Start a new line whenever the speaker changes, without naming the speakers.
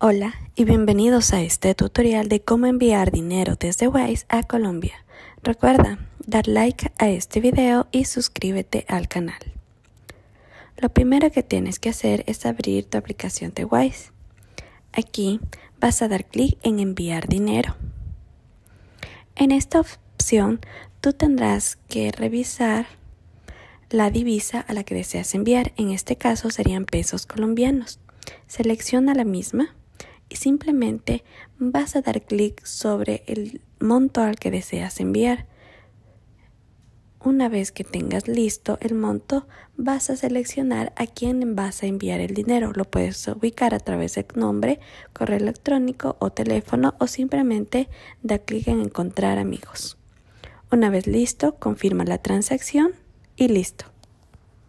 Hola y bienvenidos a este tutorial de cómo enviar dinero desde Wise a Colombia. Recuerda dar like a este video y suscríbete al canal. Lo primero que tienes que hacer es abrir tu aplicación de Wise. Aquí vas a dar clic en enviar dinero. En esta opción tú tendrás que revisar la divisa a la que deseas enviar. En este caso serían pesos colombianos. Selecciona la misma simplemente vas a dar clic sobre el monto al que deseas enviar. Una vez que tengas listo el monto, vas a seleccionar a quién vas a enviar el dinero. Lo puedes ubicar a través de nombre, correo electrónico o teléfono o simplemente da clic en encontrar amigos. Una vez listo, confirma la transacción y listo.